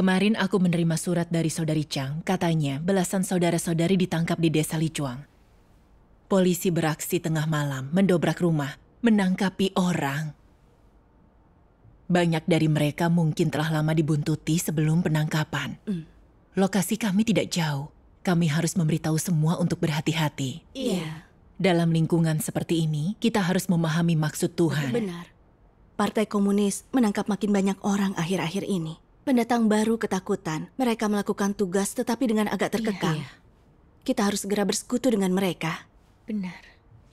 Kemarin aku menerima surat dari saudari Chang, katanya belasan saudara-saudari ditangkap di desa Licuang. Polisi beraksi tengah malam, mendobrak rumah, menangkapi orang. Banyak dari mereka mungkin telah lama dibuntuti sebelum penangkapan. Mm. Lokasi kami tidak jauh. Kami harus memberitahu semua untuk berhati-hati. Iya. Yeah. Dalam lingkungan seperti ini, kita harus memahami maksud Tuhan. Benar. Partai Komunis menangkap makin banyak orang akhir-akhir ini. Pendatang baru ketakutan. Mereka melakukan tugas tetapi dengan agak iya, terkekang. Iya, iya. Kita harus segera bersekutu dengan mereka. Benar.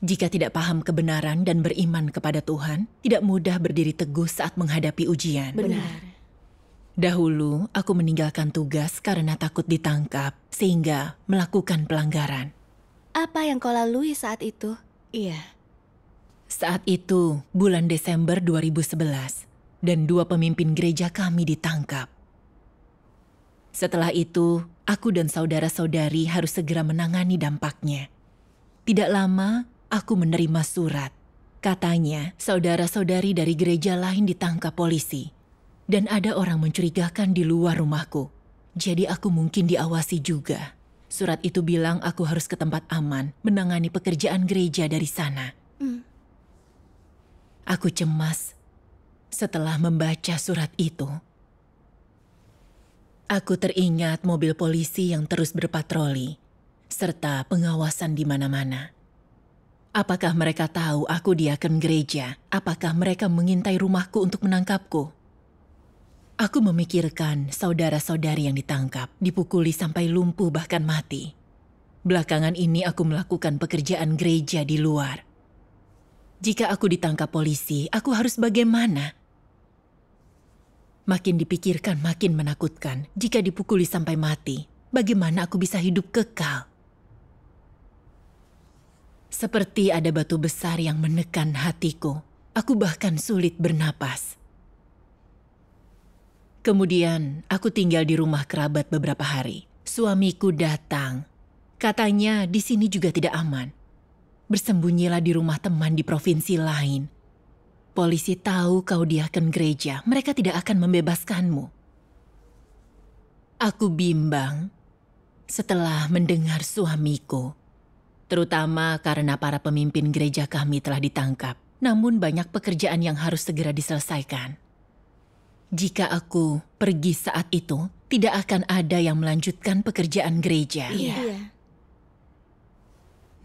Jika tidak paham kebenaran dan beriman kepada Tuhan, tidak mudah berdiri teguh saat menghadapi ujian. Benar. Dahulu, aku meninggalkan tugas karena takut ditangkap, sehingga melakukan pelanggaran. Apa yang kau lalui saat itu? Iya. Saat itu, bulan Desember 2011, dan dua pemimpin gereja kami ditangkap. Setelah itu, aku dan saudara-saudari harus segera menangani dampaknya. Tidak lama, aku menerima surat. Katanya, saudara-saudari dari gereja lain ditangkap polisi. Dan ada orang mencurigakan di luar rumahku. Jadi aku mungkin diawasi juga. Surat itu bilang aku harus ke tempat aman, menangani pekerjaan gereja dari sana. Mm. Aku cemas setelah membaca surat itu. Aku teringat mobil polisi yang terus berpatroli, serta pengawasan di mana-mana. Apakah mereka tahu aku diaken gereja? Apakah mereka mengintai rumahku untuk menangkapku? Aku memikirkan saudara-saudari yang ditangkap, dipukuli sampai lumpuh bahkan mati. Belakangan ini aku melakukan pekerjaan gereja di luar. Jika aku ditangkap polisi, aku harus bagaimana? Makin dipikirkan makin menakutkan. Jika dipukuli sampai mati, bagaimana aku bisa hidup kekal? Seperti ada batu besar yang menekan hatiku. Aku bahkan sulit bernapas. Kemudian, aku tinggal di rumah kerabat beberapa hari. Suamiku datang. Katanya di sini juga tidak aman. Bersembunyilah di rumah teman di provinsi lain. Polisi tahu kau diaken gereja, mereka tidak akan membebaskanmu. Aku bimbang setelah mendengar suamiku, terutama karena para pemimpin gereja kami telah ditangkap. Namun banyak pekerjaan yang harus segera diselesaikan. Jika aku pergi saat itu, tidak akan ada yang melanjutkan pekerjaan gereja. Iya. iya.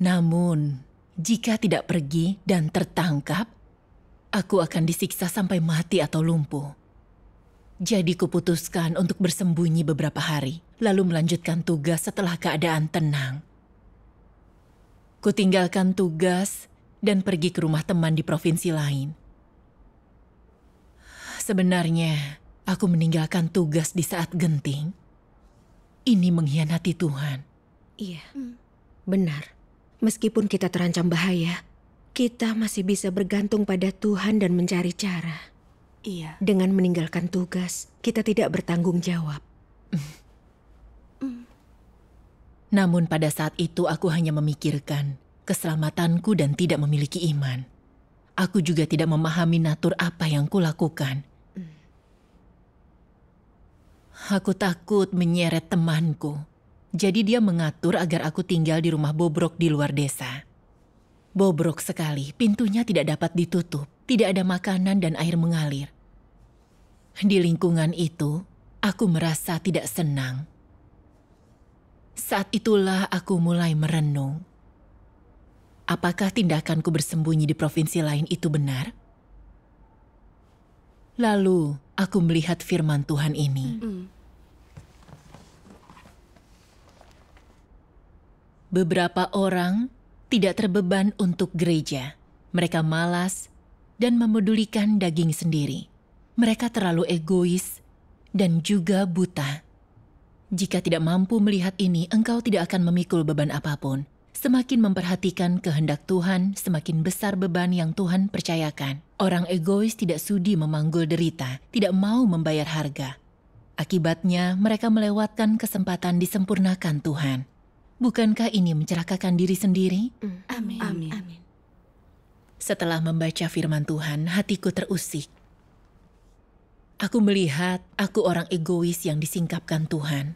Namun, jika tidak pergi dan tertangkap, Aku akan disiksa sampai mati atau lumpuh. Jadi kuputuskan untuk bersembunyi beberapa hari, lalu melanjutkan tugas setelah keadaan tenang. Kutinggalkan tugas dan pergi ke rumah teman di provinsi lain. Sebenarnya, aku meninggalkan tugas di saat genting. Ini mengkhianati Tuhan. Iya, hmm. benar. Meskipun kita terancam bahaya, kita masih bisa bergantung pada Tuhan dan mencari cara. Iya. Dengan meninggalkan tugas, kita tidak bertanggung jawab. Mm. Namun pada saat itu aku hanya memikirkan keselamatanku dan tidak memiliki iman. Aku juga tidak memahami natur apa yang kulakukan. Mm. Aku takut menyeret temanku. Jadi dia mengatur agar aku tinggal di rumah bobrok di luar desa. Bobrok sekali, pintunya tidak dapat ditutup, tidak ada makanan dan air mengalir. Di lingkungan itu, aku merasa tidak senang. Saat itulah aku mulai merenung. Apakah tindakanku bersembunyi di provinsi lain itu benar? Lalu aku melihat firman Tuhan ini. Beberapa orang tidak terbeban untuk gereja. Mereka malas dan memedulikan daging sendiri. Mereka terlalu egois dan juga buta. Jika tidak mampu melihat ini, engkau tidak akan memikul beban apapun. Semakin memperhatikan kehendak Tuhan, semakin besar beban yang Tuhan percayakan. Orang egois tidak sudi memanggul derita, tidak mau membayar harga. Akibatnya, mereka melewatkan kesempatan disempurnakan Tuhan. Bukankah ini mencerahkan diri sendiri? Mm. Amin. Amin. Amin. Setelah membaca firman Tuhan, hatiku terusik. Aku melihat aku orang egois yang disingkapkan Tuhan.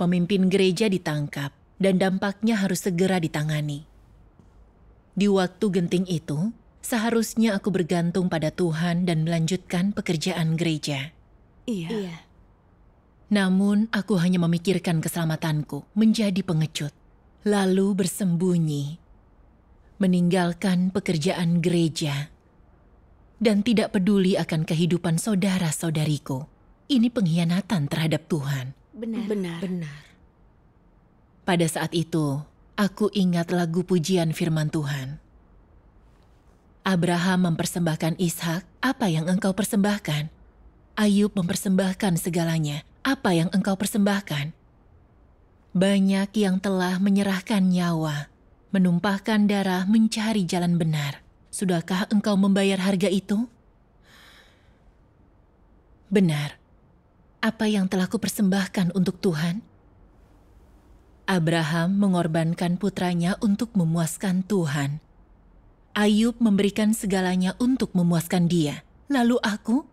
Pemimpin gereja ditangkap dan dampaknya harus segera ditangani. Di waktu genting itu, seharusnya aku bergantung pada Tuhan dan melanjutkan pekerjaan gereja. Iya. iya. Namun, aku hanya memikirkan keselamatanku menjadi pengecut, lalu bersembunyi, meninggalkan pekerjaan gereja, dan tidak peduli akan kehidupan saudara-saudariku. Ini pengkhianatan terhadap Tuhan. Benar. Benar. Benar. Pada saat itu, aku ingat lagu pujian firman Tuhan. Abraham mempersembahkan Ishak apa yang engkau persembahkan. Ayub mempersembahkan segalanya, apa yang engkau persembahkan. Banyak yang telah menyerahkan nyawa, menumpahkan darah mencari jalan benar. Sudahkah engkau membayar harga itu? Benar. Apa yang telah kupersembahkan untuk Tuhan? Abraham mengorbankan putranya untuk memuaskan Tuhan. Ayub memberikan segalanya untuk memuaskan dia. Lalu aku,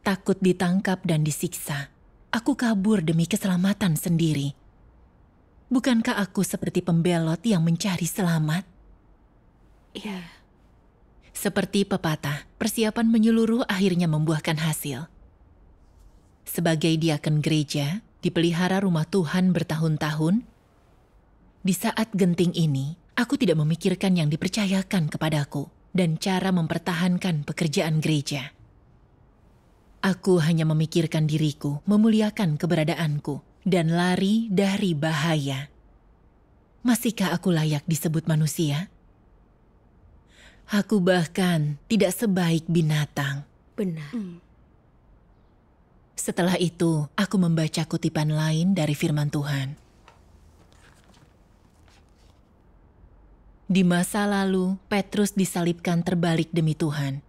takut ditangkap dan disiksa. Aku kabur demi keselamatan sendiri. Bukankah aku seperti pembelot yang mencari selamat? Iya. Yeah. Seperti pepatah, persiapan menyeluruh akhirnya membuahkan hasil. Sebagai diaken gereja, dipelihara rumah Tuhan bertahun-tahun, di saat genting ini, aku tidak memikirkan yang dipercayakan kepadaku dan cara mempertahankan pekerjaan gereja. Aku hanya memikirkan diriku, memuliakan keberadaanku, dan lari dari bahaya. Masihkah aku layak disebut manusia? Aku bahkan tidak sebaik binatang. Benar. Hmm. Setelah itu, aku membaca kutipan lain dari firman Tuhan. Di masa lalu, Petrus disalibkan terbalik demi Tuhan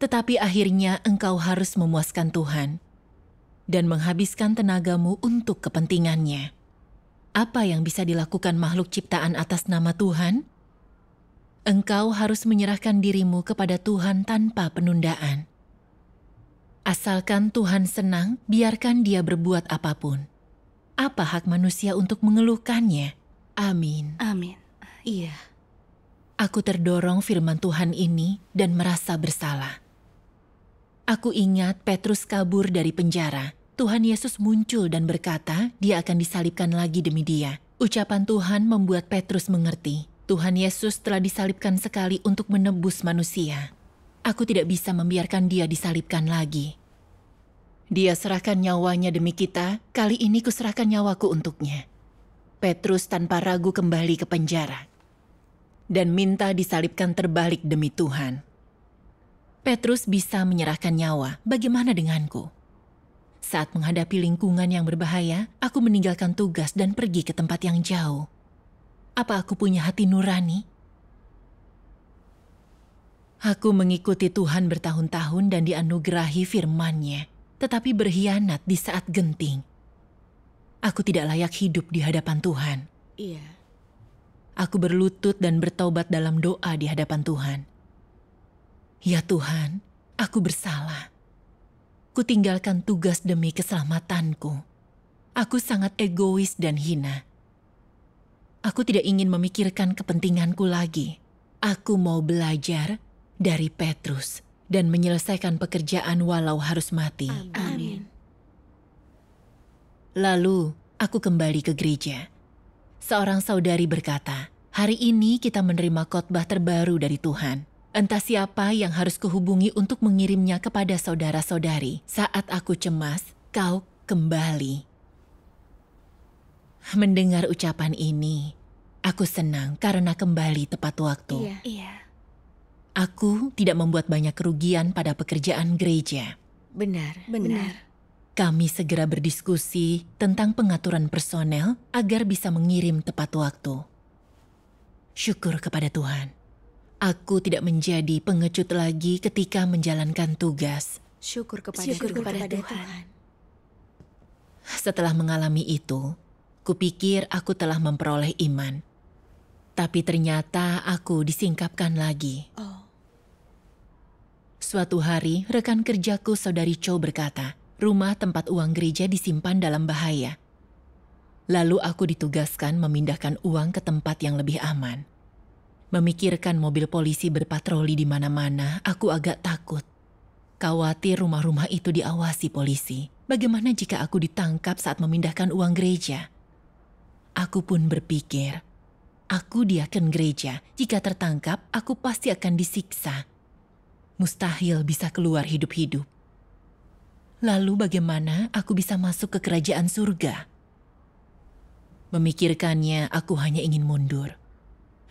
tetapi akhirnya engkau harus memuaskan Tuhan dan menghabiskan tenagamu untuk kepentingannya. Apa yang bisa dilakukan makhluk ciptaan atas nama Tuhan? Engkau harus menyerahkan dirimu kepada Tuhan tanpa penundaan. Asalkan Tuhan senang, biarkan dia berbuat apapun. Apa hak manusia untuk mengeluhkannya? Amin. Amin. Iya. Aku terdorong firman Tuhan ini dan merasa bersalah. Aku ingat Petrus kabur dari penjara. Tuhan Yesus muncul dan berkata, "Dia akan disalibkan lagi demi Dia." Ucapan Tuhan membuat Petrus mengerti. Tuhan Yesus telah disalibkan sekali untuk menebus manusia. Aku tidak bisa membiarkan Dia disalibkan lagi. Dia serahkan nyawanya demi kita, kali ini kuserahkan nyawaku untuknya. Petrus tanpa ragu kembali ke penjara dan minta disalibkan terbalik demi Tuhan. Petrus bisa menyerahkan nyawa. Bagaimana denganku? Saat menghadapi lingkungan yang berbahaya, aku meninggalkan tugas dan pergi ke tempat yang jauh. Apa aku punya hati nurani? Aku mengikuti Tuhan bertahun-tahun dan dianugerahi firman-Nya, tetapi berkhianat di saat genting. Aku tidak layak hidup di hadapan Tuhan. Iya. Aku berlutut dan bertobat dalam doa di hadapan Tuhan. Ya Tuhan, aku bersalah. Kutinggalkan tugas demi keselamatanku. Aku sangat egois dan hina. Aku tidak ingin memikirkan kepentinganku lagi. Aku mau belajar dari Petrus dan menyelesaikan pekerjaan walau harus mati. Amin. Lalu aku kembali ke gereja. Seorang saudari berkata, "Hari ini kita menerima khotbah terbaru dari Tuhan. Entah siapa yang harus kuhubungi untuk mengirimnya kepada saudara-saudari. Saat aku cemas, kau kembali. Mendengar ucapan ini, aku senang karena kembali tepat waktu. Iya. iya. Aku tidak membuat banyak kerugian pada pekerjaan gereja. Benar, benar. Kami segera berdiskusi tentang pengaturan personel agar bisa mengirim tepat waktu. Syukur kepada Tuhan. Aku tidak menjadi pengecut lagi ketika menjalankan tugas. Syukur kepada, Syukur Tuhan. kepada Tuhan. Setelah mengalami itu, kupikir aku telah memperoleh iman. Tapi ternyata aku disingkapkan lagi. Oh. Suatu hari, rekan kerjaku saudari Cho berkata, rumah tempat uang gereja disimpan dalam bahaya. Lalu aku ditugaskan memindahkan uang ke tempat yang lebih aman. Memikirkan mobil polisi berpatroli di mana-mana, aku agak takut. Khawatir rumah-rumah itu diawasi polisi. Bagaimana jika aku ditangkap saat memindahkan uang gereja? Aku pun berpikir, aku diaken gereja. Jika tertangkap, aku pasti akan disiksa. Mustahil bisa keluar hidup-hidup. Lalu bagaimana aku bisa masuk ke kerajaan surga? Memikirkannya, aku hanya ingin mundur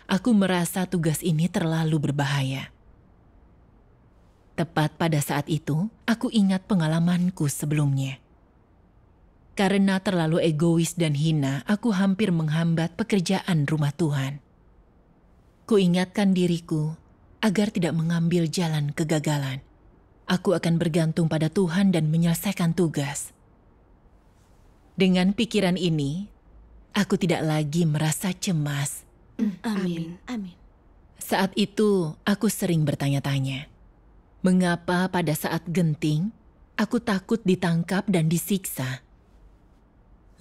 aku merasa tugas ini terlalu berbahaya. Tepat pada saat itu, aku ingat pengalamanku sebelumnya. Karena terlalu egois dan hina, aku hampir menghambat pekerjaan rumah Tuhan. Kuingatkan diriku agar tidak mengambil jalan kegagalan. Aku akan bergantung pada Tuhan dan menyelesaikan tugas. Dengan pikiran ini, aku tidak lagi merasa cemas Amin. Amin. Saat itu, aku sering bertanya-tanya, mengapa pada saat genting aku takut ditangkap dan disiksa?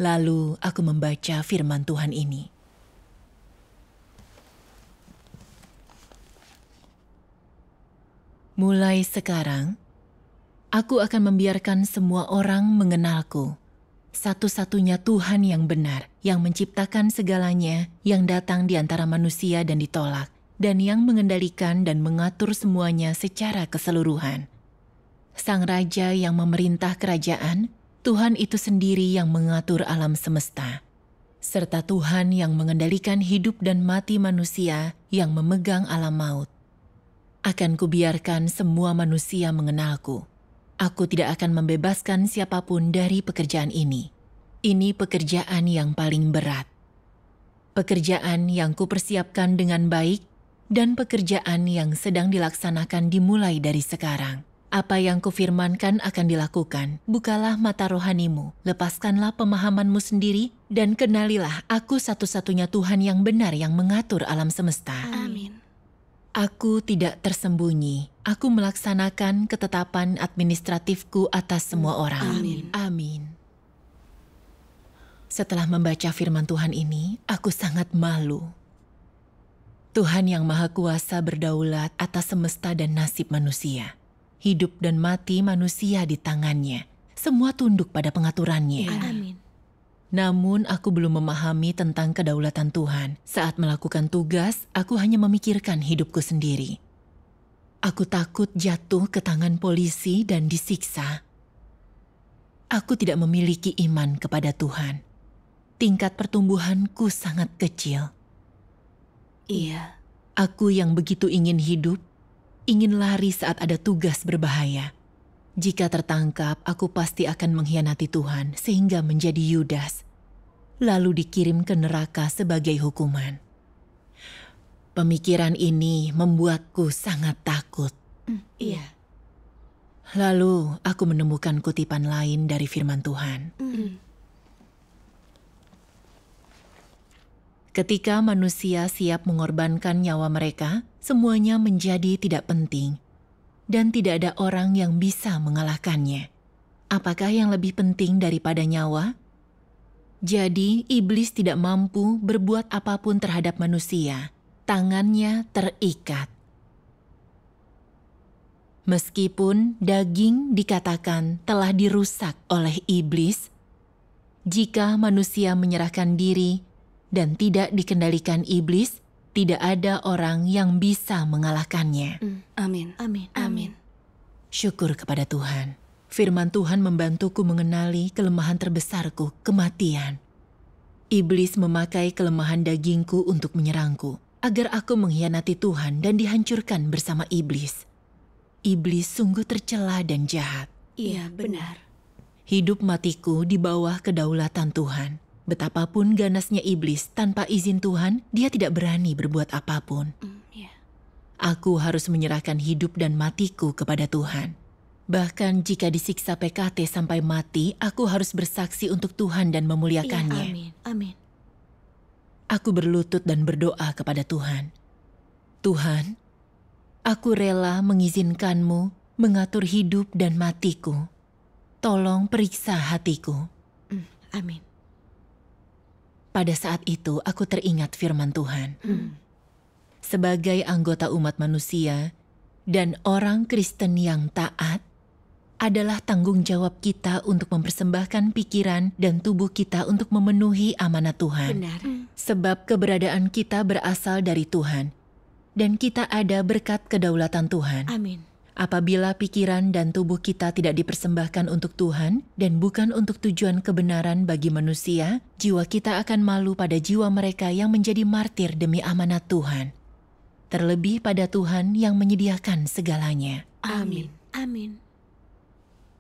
Lalu aku membaca firman Tuhan ini. Mulai sekarang, aku akan membiarkan semua orang mengenalku satu-satunya Tuhan yang benar, yang menciptakan segalanya, yang datang di antara manusia dan ditolak, dan yang mengendalikan dan mengatur semuanya secara keseluruhan. Sang Raja yang memerintah kerajaan, Tuhan itu sendiri yang mengatur alam semesta, serta Tuhan yang mengendalikan hidup dan mati manusia yang memegang alam maut. Akan kubiarkan semua manusia mengenalku.' Aku tidak akan membebaskan siapapun dari pekerjaan ini. Ini pekerjaan yang paling berat. Pekerjaan yang kupersiapkan dengan baik dan pekerjaan yang sedang dilaksanakan dimulai dari sekarang. Apa yang kufirmankan akan dilakukan. Bukalah mata rohanimu, lepaskanlah pemahamanmu sendiri, dan kenalilah aku satu-satunya Tuhan yang benar yang mengatur alam semesta. Amin. Aku tidak tersembunyi. Aku melaksanakan ketetapan administratifku atas semua orang. Amin. Amin. Setelah membaca firman Tuhan ini, aku sangat malu. Tuhan yang Maha Kuasa berdaulat atas semesta dan nasib manusia. Hidup dan mati manusia di tangannya. Semua tunduk pada pengaturannya. Iya. Amin. Namun, aku belum memahami tentang kedaulatan Tuhan. Saat melakukan tugas, aku hanya memikirkan hidupku sendiri. Aku takut jatuh ke tangan polisi dan disiksa. Aku tidak memiliki iman kepada Tuhan. Tingkat pertumbuhanku sangat kecil. Iya, aku yang begitu ingin hidup, ingin lari saat ada tugas berbahaya. Jika tertangkap, aku pasti akan mengkhianati Tuhan sehingga menjadi Yudas, lalu dikirim ke neraka sebagai hukuman. Pemikiran ini membuatku sangat takut. Mm, iya. Lalu aku menemukan kutipan lain dari firman Tuhan. Mm. Ketika manusia siap mengorbankan nyawa mereka, semuanya menjadi tidak penting dan tidak ada orang yang bisa mengalahkannya. Apakah yang lebih penting daripada nyawa? Jadi, iblis tidak mampu berbuat apapun terhadap manusia tangannya terikat. Meskipun daging dikatakan telah dirusak oleh iblis, jika manusia menyerahkan diri dan tidak dikendalikan iblis, tidak ada orang yang bisa mengalahkannya. Mm. Amin. Amin. Amin. Syukur kepada Tuhan. Firman Tuhan membantuku mengenali kelemahan terbesarku, kematian. Iblis memakai kelemahan dagingku untuk menyerangku agar aku mengkhianati Tuhan dan dihancurkan bersama iblis. Iblis sungguh tercela dan jahat. Iya, benar. Hidup matiku di bawah kedaulatan Tuhan. Betapapun ganasnya iblis, tanpa izin Tuhan, dia tidak berani berbuat apapun. Mm, yeah. Aku harus menyerahkan hidup dan matiku kepada Tuhan. Bahkan jika disiksa PKT sampai mati, aku harus bersaksi untuk Tuhan dan iya, memuliakannya. Yeah, amin. Amin aku berlutut dan berdoa kepada Tuhan. Tuhan, aku rela mengizinkanmu mengatur hidup dan matiku. Tolong periksa hatiku. Mm, amin. Pada saat itu aku teringat firman Tuhan. Mm. Sebagai anggota umat manusia dan orang Kristen yang taat, adalah tanggung jawab kita untuk mempersembahkan pikiran dan tubuh kita untuk memenuhi amanat Tuhan. Benar. Hmm. Sebab keberadaan kita berasal dari Tuhan dan kita ada berkat kedaulatan Tuhan. Amin. Apabila pikiran dan tubuh kita tidak dipersembahkan untuk Tuhan dan bukan untuk tujuan kebenaran bagi manusia, jiwa kita akan malu pada jiwa mereka yang menjadi martir demi amanat Tuhan. Terlebih pada Tuhan yang menyediakan segalanya. Amin. Amin.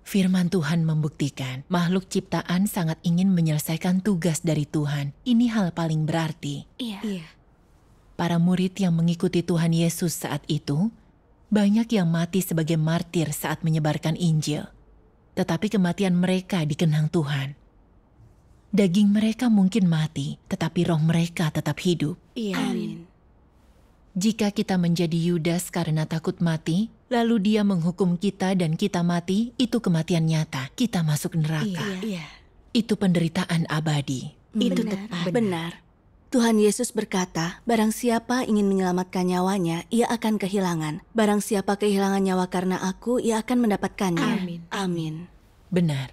Firman Tuhan membuktikan makhluk ciptaan sangat ingin menyelesaikan tugas dari Tuhan. Ini hal paling berarti. Iya. iya. Para murid yang mengikuti Tuhan Yesus saat itu, banyak yang mati sebagai martir saat menyebarkan Injil. Tetapi kematian mereka dikenang Tuhan. Daging mereka mungkin mati, tetapi roh mereka tetap hidup. Iya. Amin. Jika kita menjadi Yudas karena takut mati, lalu dia menghukum kita dan kita mati, itu kematian nyata. Kita masuk neraka. Iya. iya. Itu penderitaan abadi. Mm. Benar, itu tepat. Benar. Tuhan Yesus berkata, barang siapa ingin menyelamatkan nyawanya, ia akan kehilangan. Barang siapa kehilangan nyawa karena aku, ia akan mendapatkannya. Amin. Amin. Benar.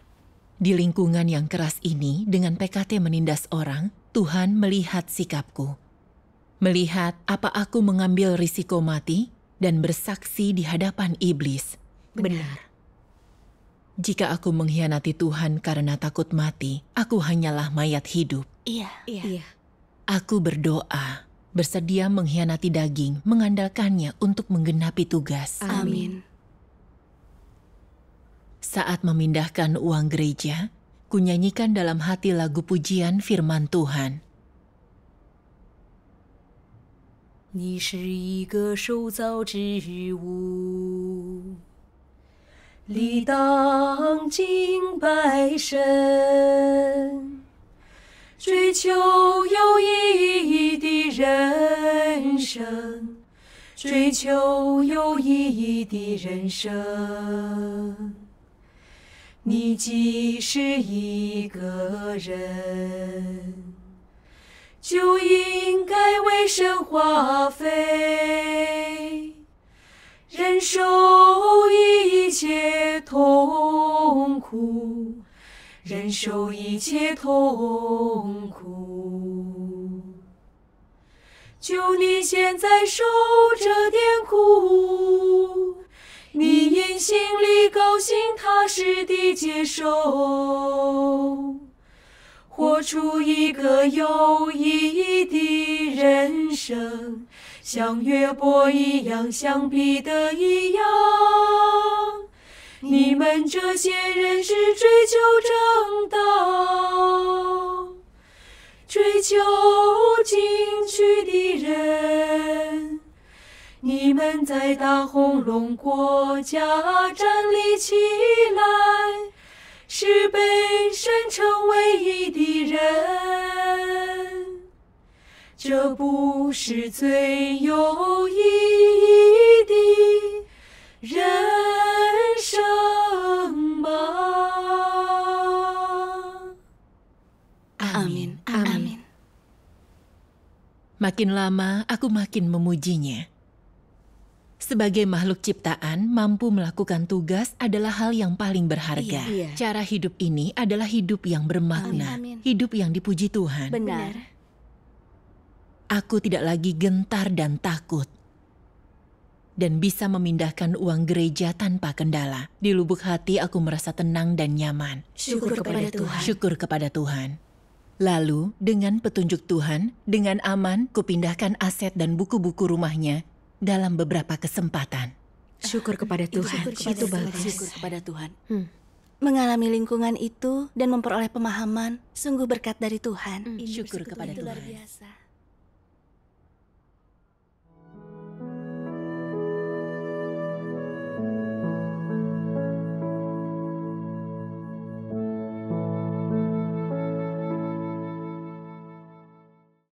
Di lingkungan yang keras ini, dengan PKT menindas orang, Tuhan melihat sikapku melihat apa aku mengambil risiko mati dan bersaksi di hadapan iblis. Benar. Jika aku mengkhianati Tuhan karena takut mati, aku hanyalah mayat hidup. Iya, iya. iya. Aku berdoa, bersedia mengkhianati daging, mengandalkannya untuk menggenapi tugas. Amin. Saat memindahkan uang gereja, kunyanyikan dalam hati lagu pujian firman Tuhan. 你是一个收造之物，理当敬拜神，追求有意义的人生，追求有意义的人生。你既是一个人。就应该为神花费，忍受一切痛苦，忍受一切痛苦。就你现在受这点苦，你应心里高兴，踏实地接受。活出一个有意义的人生，像约伯一样，像彼得一样。你们这些人是追求正道、追求进取的人，你们在大红龙国家站立起来。是被选成唯一的人，这不是最有意义的人生吗？阿门，阿门。makin lama aku makin memujinya Sebagai makhluk ciptaan, mampu melakukan tugas adalah hal yang paling berharga. Iya. iya. Cara hidup ini adalah hidup yang bermakna, Amin. hidup yang dipuji Tuhan. Benar. Aku tidak lagi gentar dan takut dan bisa memindahkan uang gereja tanpa kendala. Di lubuk hati aku merasa tenang dan nyaman. Syukur kepada Tuhan. Syukur kepada Tuhan. Lalu, dengan petunjuk Tuhan, dengan aman, kupindahkan aset dan buku-buku rumahnya dalam beberapa kesempatan. Syukur kepada Tuhan. syukur kepada itu bagus. Syukur kepada Tuhan. Hmm. Mengalami lingkungan itu dan memperoleh pemahaman sungguh berkat dari Tuhan. Hmm. Syukur, kepada Tuhan. Luar biasa.